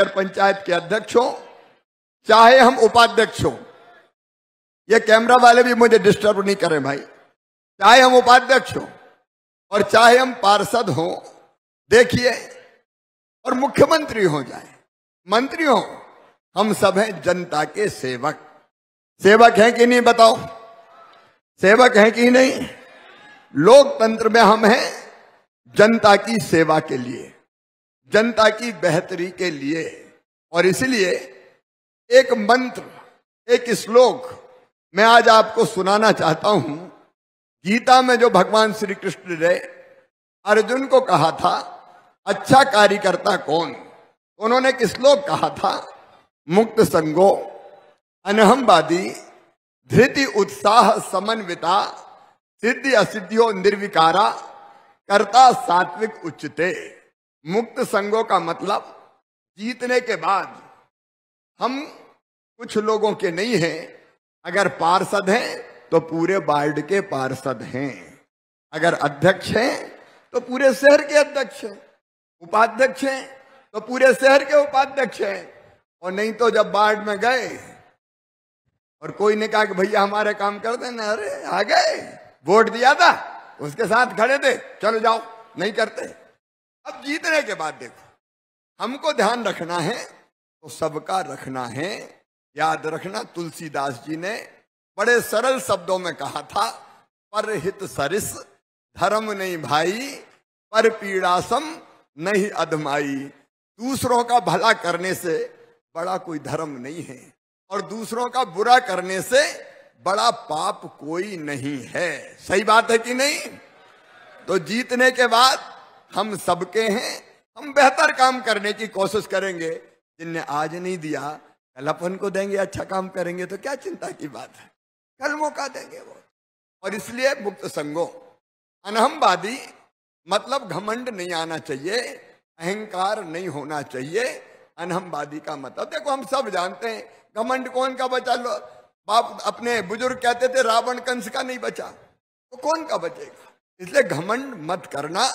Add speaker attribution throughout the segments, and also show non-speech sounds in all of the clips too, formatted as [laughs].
Speaker 1: नगर पंचायत के अध्यक्ष हो चाहे हम उपाध्यक्ष हो ये कैमरा वाले भी मुझे डिस्टर्ब नहीं करें भाई चाहे हम उपाध्यक्ष हो और चाहे हम पार्षद हो देखिए और मुख्यमंत्री हो जाए मंत्री हो हम सब हैं जनता के सेवक सेवक हैं कि नहीं बताओ सेवक हैं कि नहीं लोकतंत्र में हम हैं जनता की सेवा के लिए जनता की बेहतरी के लिए और इसलिए एक मंत्र एक श्लोक मैं आज आपको सुनाना चाहता हूं गीता में जो भगवान श्री कृष्ण ने अर्जुन को कहा था अच्छा कार्यकर्ता कौन उन्होंने एक श्लोक कहा था मुक्त संगो अनहमवादी धृति उत्साह समन्विता सिद्धि असिद्धियों निर्विकारा कर्ता सात्विक उच्चते मुक्त संघों का मतलब जीतने के बाद हम कुछ लोगों के नहीं हैं अगर पार्षद हैं तो पूरे वार्ड के पार्षद हैं अगर अध्यक्ष हैं तो पूरे शहर के अध्यक्ष हैं उपाध्यक्ष हैं तो पूरे शहर के उपाध्यक्ष हैं और नहीं तो जब वार्ड में गए और कोई ने कहा कि भैया हमारे काम कर देना अरे आ गए वोट दिया था उसके साथ खड़े थे चलो जाओ नहीं करते अब जीतने के बाद देखो हमको ध्यान रखना है तो सबका रखना है याद रखना तुलसीदास जी ने बड़े सरल शब्दों में कहा था पर हित सरिस धर्म नहीं भाई पर पीड़ासम नहीं अधमाई दूसरों का भला करने से बड़ा कोई धर्म नहीं है और दूसरों का बुरा करने से बड़ा पाप कोई नहीं है सही बात है कि नहीं तो जीतने के बाद हम सबके हैं हम बेहतर काम करने की कोशिश करेंगे जिनने आज नहीं दिया कल अपन को देंगे अच्छा काम करेंगे तो क्या चिंता की बात है कल मौका देंगे वो और इसलिए मुक्त संगो अनहमवादी मतलब घमंड नहीं आना चाहिए अहंकार नहीं होना चाहिए अनहमवादी का मतलब देखो हम सब जानते हैं घमंड कौन का बचा लो बाप अपने बुजुर्ग कहते थे रावण कंस का नहीं बचा तो कौन का बचेगा इसलिए घमंड मत करना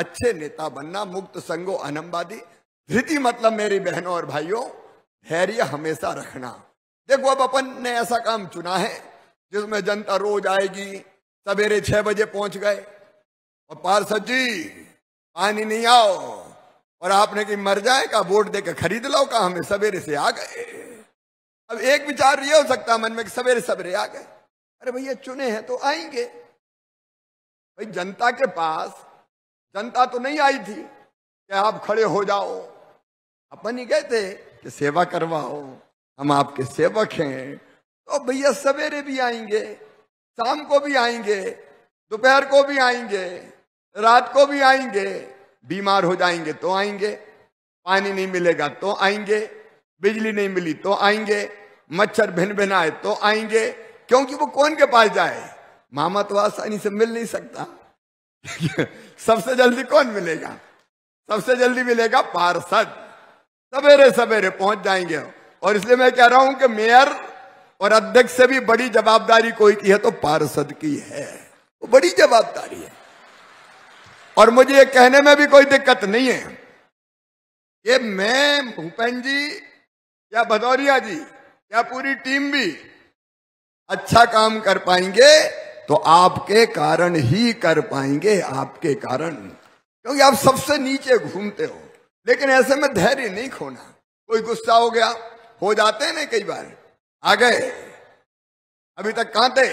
Speaker 1: अच्छे नेता बनना मुक्त संगो अनंबादी धृति मतलब मेरी बहनों और भाइयों धैर्य हमेशा रखना देखो अब अपन ने ऐसा काम चुना है जिसमें जनता रोज आएगी सवेरे छह बजे पहुंच गए और पार्षद जी पानी नहीं आओ और आपने कि मर जाए का वोट देकर खरीद लो का हमें सवेरे से आ गए अब एक विचार ये हो सकता मन में कि सवेरे सवेरे आ गए अरे भैया चुने हैं तो आएंगे भाई जनता के पास जनता तो नहीं आई थी कि आप खड़े हो जाओ अपन ही गए थे कि सेवा करवाओ हम आपके सेवक हैं तो भैया सवेरे भी आएंगे शाम को भी आएंगे दोपहर को भी आएंगे रात को भी आएंगे बीमार हो जाएंगे तो आएंगे पानी नहीं मिलेगा तो आएंगे बिजली नहीं मिली तो आएंगे मच्छर भिन भिन आए तो आएंगे क्योंकि वो कौन के पास जाए मामा तो आसानी से मिल नहीं सकता सबसे जल्दी कौन मिलेगा सबसे जल्दी मिलेगा पार्षद सवेरे सवेरे पहुंच जाएंगे और इसलिए मैं कह रहा हूं कि मेयर और अध्यक्ष से भी बड़ी जवाबदारी कोई की है तो पार्षद की है वो बड़ी जवाबदारी है और मुझे ये कहने में भी कोई दिक्कत नहीं है ये मैं भूपेन जी या भदौरिया जी या पूरी टीम भी अच्छा काम कर पाएंगे तो आपके कारण ही कर पाएंगे आपके कारण क्योंकि आप सबसे नीचे घूमते हो लेकिन ऐसे में धैर्य नहीं खोना कोई गुस्सा हो गया हो जाते हैं ना कई बार आ गए अभी तक कहां थे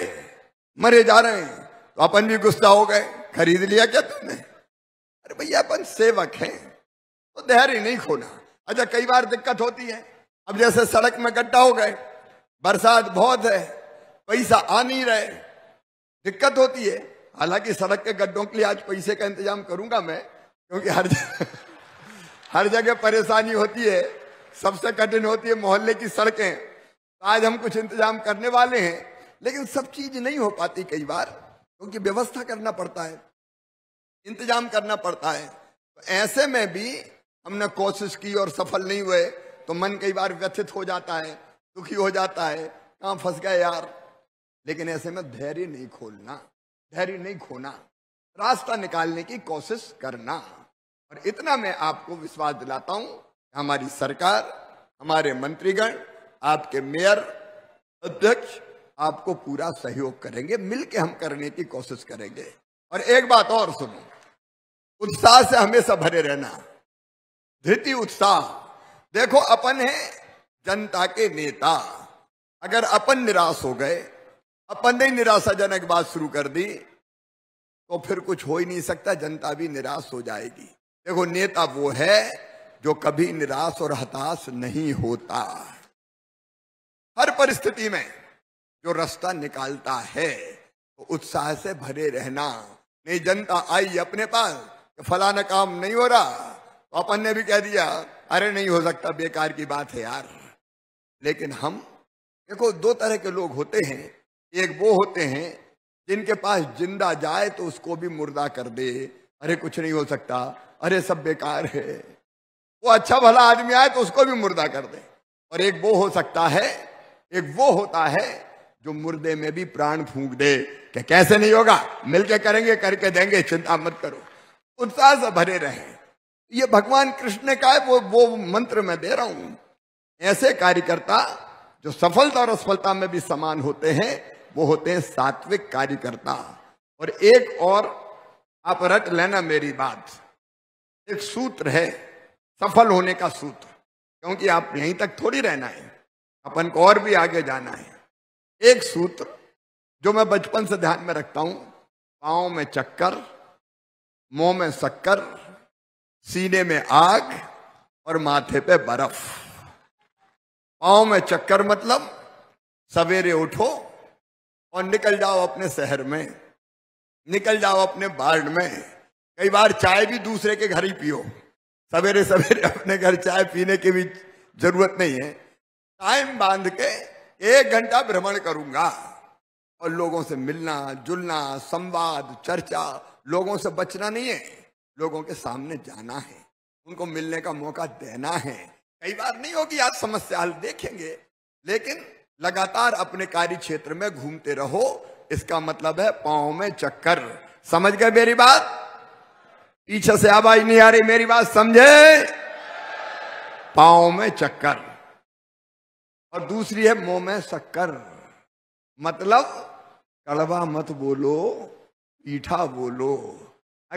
Speaker 1: मरे जा रहे हैं तो अपन भी गुस्सा हो गए खरीद लिया क्या तुमने अरे भैया अपन सेवक हैं तो धैर्य नहीं खोना अच्छा कई बार दिक्कत होती है अब जैसे सड़क में गड्ढा हो गए बरसात बहुत है पैसा आ नहीं रहे दिक्कत होती है हालांकि सड़क के गड्ढों के लिए आज पैसे का इंतजाम करूंगा मैं क्योंकि हर जगह [laughs] हर जगह परेशानी होती है सबसे कठिन होती है मोहल्ले की सड़कें तो आज हम कुछ इंतजाम करने वाले हैं लेकिन सब चीज नहीं हो पाती कई बार क्योंकि व्यवस्था करना पड़ता है इंतजाम करना पड़ता है तो ऐसे में भी हमने कोशिश की और सफल नहीं हुए तो मन कई बार व्यथित हो जाता है दुखी हो जाता है कहाँ फंस गए यार लेकिन ऐसे में धैर्य नहीं खोलना धैर्य नहीं खोना रास्ता निकालने की कोशिश करना और इतना मैं आपको विश्वास दिलाता हूं हमारी सरकार हमारे मंत्रीगण आपके मेयर अध्यक्ष आपको पूरा सहयोग करेंगे मिलके हम करने की कोशिश करेंगे और एक बात और सुनो उत्साह से हमेशा भरे रहना धृति उत्साह देखो अपन है जनता के नेता अगर अपन निराश हो गए अपन ने निराशाजनक बात शुरू कर दी तो फिर कुछ हो ही नहीं सकता जनता भी निराश हो जाएगी देखो नेता वो है जो कभी निराश और हताश नहीं होता हर परिस्थिति में जो रास्ता निकालता है तो उत्साह से भरे रहना नहीं जनता आई अपने पास फलाना काम नहीं हो रहा तो अपन ने भी कह दिया अरे नहीं हो सकता बेकार की बात है यार लेकिन हम देखो दो तरह के लोग होते हैं एक वो होते हैं जिनके पास जिंदा जाए तो उसको भी मुर्दा कर दे अरे कुछ नहीं हो सकता अरे सब बेकार है वो अच्छा भला आदमी आए तो उसको भी मुर्दा कर दे और एक वो हो सकता है एक वो होता है जो मुर्दे में भी प्राण फूंक दे कि कैसे नहीं होगा मिलके करेंगे करके देंगे चिंता मत करो उत्साह से भरे रहे ये भगवान कृष्ण ने कहा वो वो मंत्र मैं दे रहा हूं ऐसे कार्यकर्ता जो सफलता और असफलता में भी समान होते हैं वो होते हैं सात्विक कार्यकर्ता और एक और आप रट लेना मेरी बात एक सूत्र है सफल होने का सूत्र क्योंकि आप यहीं तक थोड़ी रहना है अपन को और भी आगे जाना है एक सूत्र जो मैं बचपन से ध्यान में रखता हूं पाओ में चक्कर मुंह में शक्कर सीने में आग और माथे पे बर्फ पाओ में चक्कर मतलब सवेरे उठो और निकल जाओ अपने शहर में निकल जाओ अपने बार्ड में कई बार चाय भी दूसरे के घर ही पियो सवेरे सवेरे अपने घर चाय पीने की भी जरूरत नहीं है टाइम बांध के एक घंटा भ्रमण करूंगा और लोगों से मिलना जुलना संवाद चर्चा लोगों से बचना नहीं है लोगों के सामने जाना है उनको मिलने का मौका देना है कई बार नहीं होगी आज समस्या हल देखेंगे लेकिन लगातार अपने कार्य क्षेत्र में घूमते रहो इसका मतलब है पाओ में चक्कर समझ गए मेरी बात पीछे से आवाज नहीं आ रही मेरी बात समझे पांव में चक्कर और दूसरी है मुंह में शक्कर मतलब कड़वा मत बोलो पीठा बोलो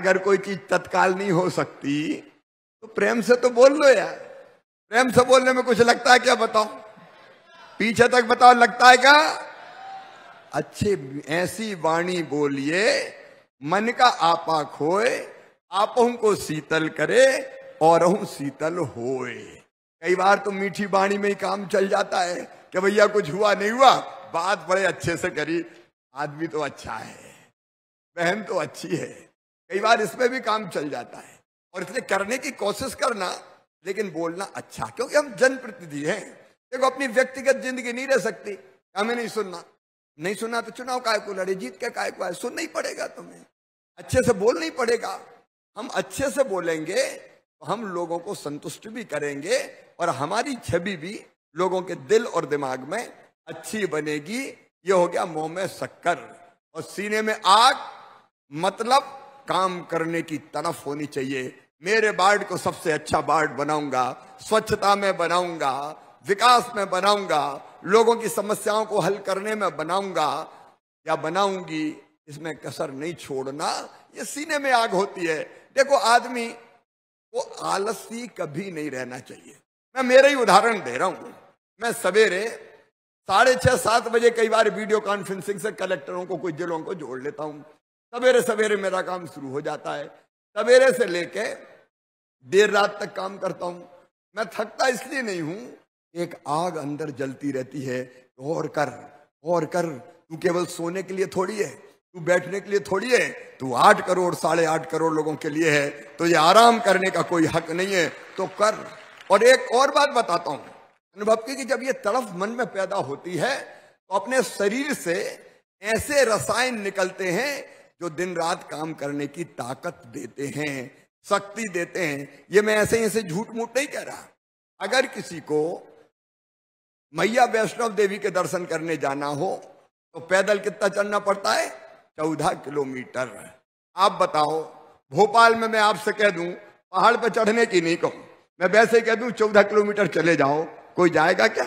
Speaker 1: अगर कोई चीज तत्काल नहीं हो सकती तो प्रेम से तो बोल लो यार प्रेम से बोलने में कुछ लगता है क्या बताऊ पीछे तक बताओ लगता है क्या अच्छे ऐसी वाणी बोलिए मन का आपा खोए आप को शीतल करे और शीतल होए कई बार तो मीठी वाणी में ही काम चल जाता है कि भैया कुछ हुआ नहीं हुआ बात बड़े अच्छे से करी आदमी तो अच्छा है बहन तो अच्छी है कई बार इसमें भी काम चल जाता है और इसलिए करने की कोशिश करना लेकिन बोलना अच्छा क्योंकि हम जनप्रतिनिधि हैं देखो अपनी व्यक्तिगत जिंदगी नहीं रह सकती हमें नहीं सुनना नहीं सुना तो चुनाव काय को लड़े जीत के काय को आए सुनना ही पड़ेगा तुम्हें अच्छे से बोल नहीं पड़ेगा हम अच्छे से बोलेंगे तो हम लोगों को संतुष्ट भी करेंगे और हमारी छवि भी लोगों के दिल और दिमाग में अच्छी बनेगी ये हो गया मुंह में शक्कर और सीने में आग मतलब काम करने की तरफ होनी चाहिए मेरे बार्ड को सबसे अच्छा बार्ड बनाऊंगा स्वच्छता में बनाऊंगा विकास में बनाऊंगा लोगों की समस्याओं को हल करने में बनाऊंगा या बनाऊंगी इसमें कसर नहीं छोड़ना ये सीने में आग होती है देखो आदमी वो आलसी कभी नहीं रहना चाहिए मैं मेरे ही उदाहरण दे रहा हूं मैं सवेरे साढ़े छह सात बजे कई बार वीडियो कॉन्फ्रेंसिंग से कलेक्टरों को कुछ जिलों को जोड़ लेता हूं सवेरे सवेरे मेरा काम शुरू हो जाता है सवेरे से लेके देर रात तक काम करता हूं मैं थकता इसलिए नहीं हूं एक आग अंदर जलती रहती है और कर और कर तू केवल सोने के लिए थोड़ी है तू बैठने के लिए थोड़ी है तू आठ करोड़ साढ़े आठ करोड़ लोगों के लिए है तो ये आराम करने का कोई हक नहीं है तो कर और एक और बात बताता हूं अनुभव की कि जब ये तड़फ मन में पैदा होती है तो अपने शरीर से ऐसे रसायन निकलते हैं जो दिन रात काम करने की ताकत देते हैं शक्ति देते हैं ये मैं ऐसे ऐसे झूठ मूठ नहीं कह रहा अगर किसी को मैया वैष्णव देवी के दर्शन करने जाना हो तो पैदल कितना चलना पड़ता है चौदह किलोमीटर आप बताओ भोपाल में मैं आपसे कह दूं पहाड़ पर चढ़ने की नहीं कहूं मैं वैसे कह दूं चौदह किलोमीटर चले जाओ कोई जाएगा क्या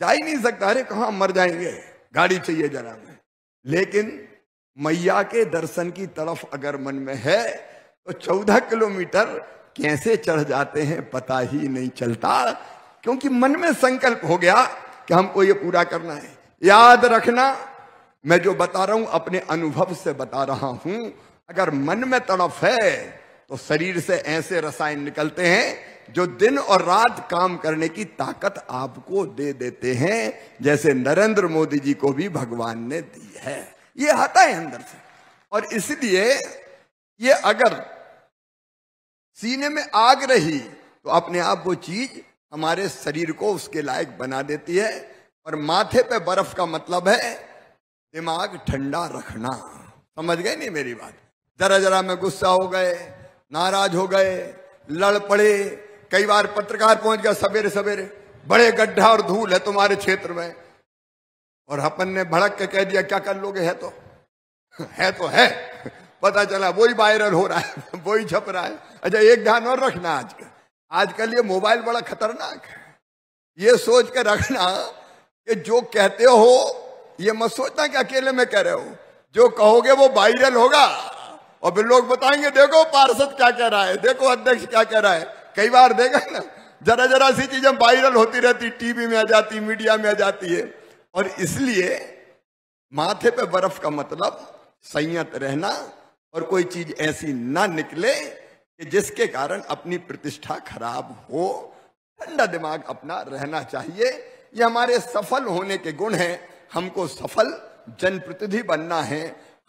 Speaker 1: जा ही नहीं सकता अरे कहा मर जाएंगे गाड़ी चाहिए जरा में लेकिन मैया के दर्शन की तरफ अगर मन में है तो चौदह किलोमीटर कैसे चढ़ जाते हैं पता ही नहीं चलता क्योंकि मन में संकल्प हो गया कि हमको ये पूरा करना है याद रखना मैं जो बता रहा हूं अपने अनुभव से बता रहा हूं अगर मन में तड़फ है तो शरीर से ऐसे रसायन निकलते हैं जो दिन और रात काम करने की ताकत आपको दे देते हैं जैसे नरेंद्र मोदी जी को भी भगवान ने दी है ये आता है अंदर से और इसलिए ये अगर सीने में आग रही तो अपने आप वो चीज हमारे शरीर को उसके लायक बना देती है और माथे पे बर्फ का मतलब है दिमाग ठंडा रखना समझ गए नहीं मेरी बात जरा जरा में गुस्सा हो गए नाराज हो गए लड़ पड़े कई बार पत्रकार पहुंच गया सवेरे सवेरे बड़े गड्ढा और धूल है तुम्हारे क्षेत्र में और अपन ने भड़क के कह दिया क्या कर लोगे है तो [laughs] है तो है [laughs] पता चला वही वायरल हो रहा है [laughs] वही छप रहा है अच्छा एक ध्यान और रखना आजकल आजकल ये मोबाइल बड़ा खतरनाक है ये सोच कर रखना कि जो कहते हो ये मत सोचना कि अकेले में कह रहे हो जो कहोगे वो वायरल होगा और फिर लोग बताएंगे देखो पार्षद क्या कह रहा है देखो अध्यक्ष क्या कह रहा है कई बार देखा ना जरा जरा सी चीजें वायरल होती रहती टीवी में आ जाती मीडिया में आ जाती है और इसलिए माथे पे बर्फ का मतलब संयत रहना और कोई चीज ऐसी ना निकले कि जिसके कारण अपनी प्रतिष्ठा खराब हो ठंडा दिमाग अपना रहना चाहिए ये हमारे सफल होने के गुण हैं हमको सफल जनप्रतिनिधि बनना है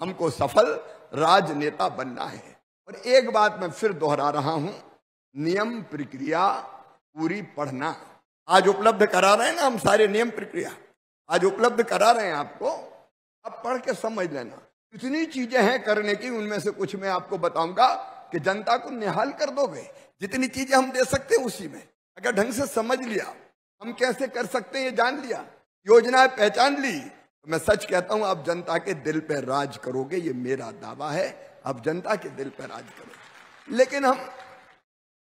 Speaker 1: हमको सफल राजनेता बनना है और एक बात मैं फिर दोहरा रहा हूं नियम प्रक्रिया पूरी पढ़ना आज उपलब्ध करा रहे हैं ना हम सारे नियम प्रक्रिया आज उपलब्ध करा रहे हैं आपको अब पढ़ के समझ लेना इतनी चीजें हैं करने की उनमें से कुछ मैं आपको बताऊंगा कि जनता को निहाल कर दोगे जितनी चीजें हम दे सकते हैं उसी में अगर ढंग से समझ लिया हम कैसे कर सकते हैं ये जान लिया योजनाएं पहचान ली तो मैं सच कहता हूं आप जनता के दिल पर राज करोगे ये मेरा दावा है आप जनता के दिल पर राज करोगे लेकिन हम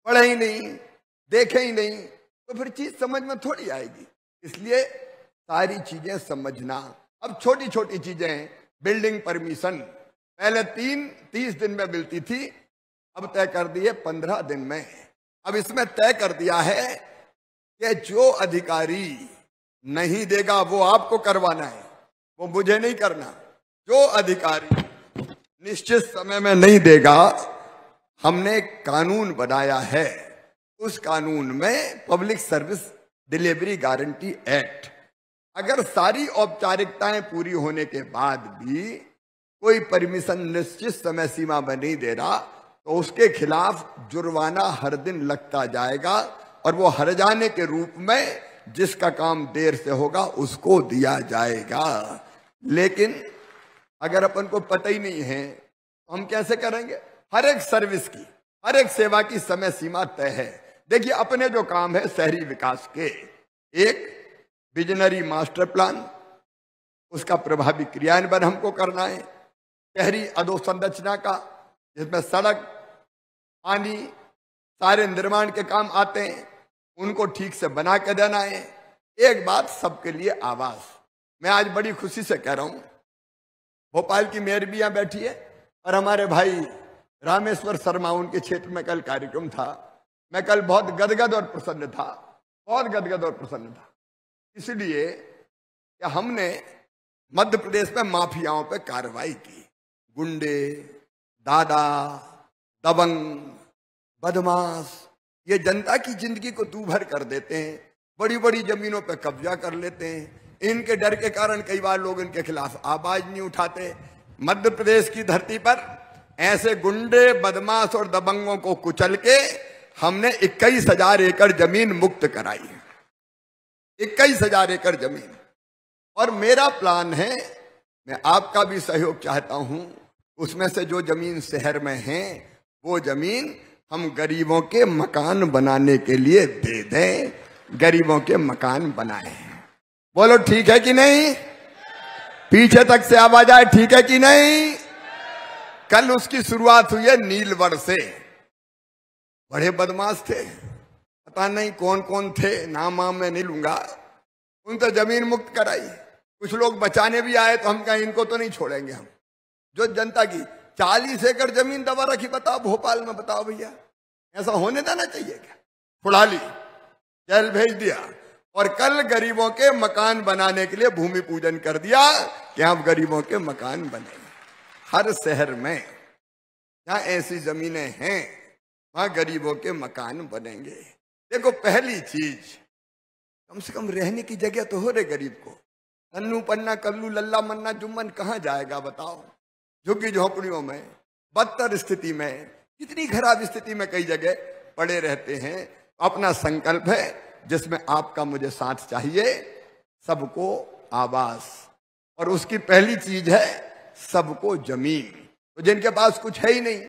Speaker 1: पढ़े ही नहीं देखे ही नहीं तो फिर चीज समझ में थोड़ी आएगी इसलिए सारी चीजें समझना अब छोटी छोटी चीजें बिल्डिंग परमिशन पहले तीन तीस दिन में मिलती थी अब तय कर दिए पंद्रह दिन में अब इसमें तय कर दिया है कि जो अधिकारी नहीं देगा वो आपको करवाना है वो मुझे नहीं करना जो अधिकारी निश्चित समय में नहीं देगा हमने कानून बनाया है उस कानून में public service delivery guarantee act अगर सारी औपचारिकताएं पूरी होने के बाद भी कोई परमिशन निश्चित समय सीमा में नहीं दे रहा तो उसके खिलाफ जुर्माना हर दिन लगता जाएगा और वो हर जाने के रूप में जिसका काम देर से होगा उसको दिया जाएगा लेकिन अगर अपन को पता ही नहीं है तो हम कैसे करेंगे हर एक सर्विस की हर एक सेवा की समय सीमा तय है देखिए अपने जो काम है शहरी विकास के एक विजनरी मास्टर प्लान उसका प्रभावी क्रियान्वयन हमको करना है शहरी अधोसंरचना का जिसमें सड़क पानी सारे निर्माण के काम आते हैं उनको ठीक से बना के देना है एक बात सबके लिए आवास मैं आज बड़ी खुशी से कह रहा हूं भोपाल की मेयर भी यहां बैठी है और हमारे भाई रामेश्वर शर्मा उनके क्षेत्र में कल कार्यक्रम था मैं कल बहुत गदगद और प्रसन्न था बहुत गदगद और प्रसन्न था इसलिए हमने मध्य प्रदेश में माफियाओं पर कार्रवाई की गुंडे दादा दबंग बदमाश ये जनता की जिंदगी को दूभर कर देते हैं बड़ी बड़ी जमीनों पर कब्जा कर लेते हैं इनके डर के कारण कई बार लोग इनके खिलाफ आवाज नहीं उठाते मध्य प्रदेश की धरती पर ऐसे गुंडे बदमाश और दबंगों को कुचल के हमने इक्कीस हजार एकड़ जमीन मुक्त कराई इक्कीस हजार एकड़ जमीन और मेरा प्लान है मैं आपका भी सहयोग चाहता हूं उसमें से जो जमीन शहर में है वो जमीन हम गरीबों के मकान बनाने के लिए दे दें गरीबों के मकान बनाए बोलो ठीक है कि नहीं पीछे तक से आवाज आए ठीक है कि नहीं कल उसकी शुरुआत हुई है नीलवर से बड़े बदमाश थे पता नहीं कौन कौन थे नाम वाम मैं नहीं लूंगा उन तो जमीन मुक्त कराई कुछ लोग बचाने भी आए तो हम कहें इनको तो नहीं छोड़ेंगे हम जो जनता की चालीस एकड़ जमीन दबा रखी बताओ भोपाल में बताओ भैया ऐसा होने देना चाहिए क्या छुड़ा ली जेल भेज दिया और कल गरीबों के मकान बनाने के लिए भूमि पूजन कर दिया कि आप गरीबों के मकान बने हर शहर में जहां ऐसी जमीनें हैं वहां गरीबों के मकान बनेंगे देखो पहली चीज कम से कम रहने की जगह तो हो रहे गरीब को तन्नू पन्ना कल्लू लल्ला मन्ना जुम्मन कहाँ जाएगा बताओ झुग्गी झोंपड़ियों में बदतर स्थिति में कितनी खराब स्थिति में कई जगह पड़े रहते हैं अपना संकल्प है जिसमें आपका मुझे साथ चाहिए सबको आवास और उसकी पहली चीज है सबको जमीन तो जिनके पास कुछ है ही नहीं